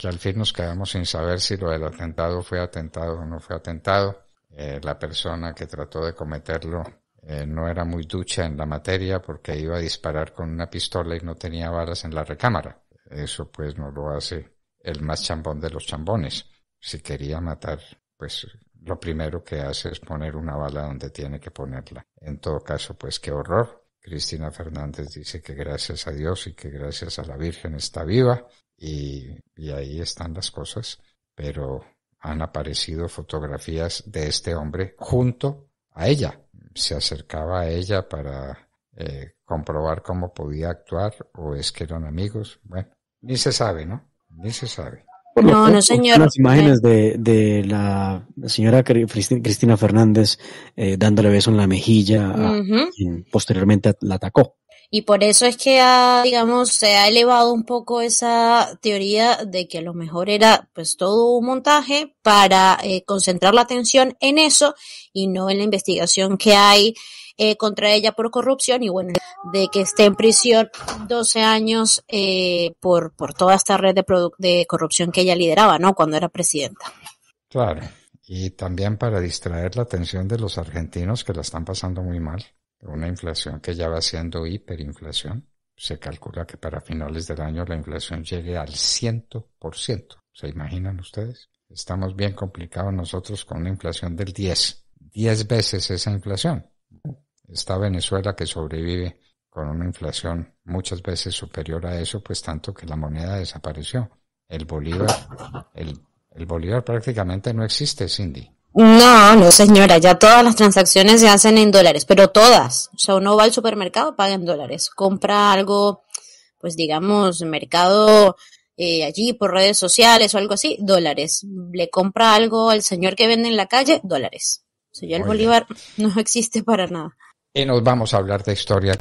que al fin nos quedamos sin saber si lo del atentado fue atentado o no fue atentado. Eh, la persona que trató de cometerlo eh, no era muy ducha en la materia porque iba a disparar con una pistola y no tenía balas en la recámara. Eso pues no lo hace el más chambón de los chambones. Si quería matar, pues lo primero que hace es poner una bala donde tiene que ponerla. En todo caso, pues qué horror. Cristina Fernández dice que gracias a Dios y que gracias a la Virgen está viva y, ahí están las cosas, pero han aparecido fotografías de este hombre junto a ella. Se acercaba a ella para eh, comprobar cómo podía actuar o es que eran amigos. Bueno, ni se sabe, ¿no? Ni se sabe. no, no, Las imágenes de, la señora Cristina Fernández eh, dándole beso en la mejilla, y posteriormente la atacó. Y por eso es que digamos, se ha elevado un poco esa teoría de que a lo mejor era pues todo un montaje para eh, concentrar la atención en eso y no en la investigación que hay eh, contra ella por corrupción y bueno, de que esté en prisión 12 años eh, por, por toda esta red de, de corrupción que ella lideraba, ¿no? Cuando era presidenta. Claro. Y también para distraer la atención de los argentinos que la están pasando muy mal una inflación que ya va siendo hiperinflación. Se calcula que para finales del año la inflación llegue al 100%. ¿Se imaginan ustedes? Estamos bien complicados nosotros con una inflación del 10. 10 veces esa inflación. Está Venezuela que sobrevive con una inflación muchas veces superior a eso, pues tanto que la moneda desapareció. El bolívar, el bolívar prácticamente no existe, Cindy. No, no señora, ya todas las transacciones se hacen en dólares, pero todas. O sea, uno va al supermercado, paga en dólares, compra algo, pues digamos, mercado eh, allí por redes sociales o algo así, dólares. Le compra algo al señor que vende en la calle, dólares. Señor el bolívar no existe para nada. Y nos vamos a hablar de historia.